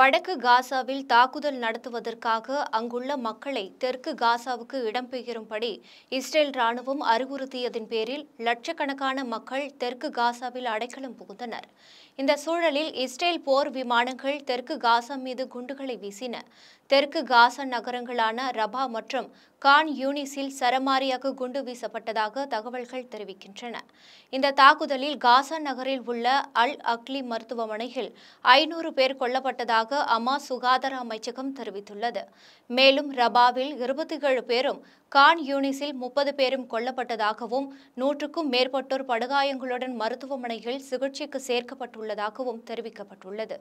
வடக்கு காசாவில் தாக்குதல் நடத்துவதற்காக அங்குள்ள மக்களை தெற்கு காசாவுக்கு இடம்பெயரும்படி இஸ்ரேல் ராணுவம் அறிவுறுத்தியதின் பேரில் லட்சக்கணக்கான மக்கள் தெற்கு காசாவில் அடைக்கலம் புகுந்தனர் இந்த சூழலில் இஸ்ரேல் போர் விமானங்கள் தெற்கு காசா மீது குண்டுகளை வீசின தெற்கு காசா நகரங்களான ரபா மற்றும் கான் யூனிஸில் சரமாரியாக குண்டு வீசப்பட்டதாக தகவல்கள் தெரிவிக்கின்றன இந்த தாக்குதலில் காசா நகரில் உள்ள அல் அக்லி மருத்துவமனையில் ஐநூறு பேர் கொல்லப்பட்டதாக வருவதாக அம்மா சுகாதார அமைச்சகம் தெரிவித்துள்ளது மேலும் ரபாவில் இருபத்தி ஏழு பேரும் கான் யூனிஸில் முப்பது பேரும் கொல்லப்பட்டதாகவும் நூற்றுக்கும் மேற்பட்டோர் படுகாயங்களுடன் மருத்துவமனையில் சிகிச்சைக்கு சேர்க்கப்பட்டுள்ளதாகவும் தெரிவிக்கப்பட்டுள்ளது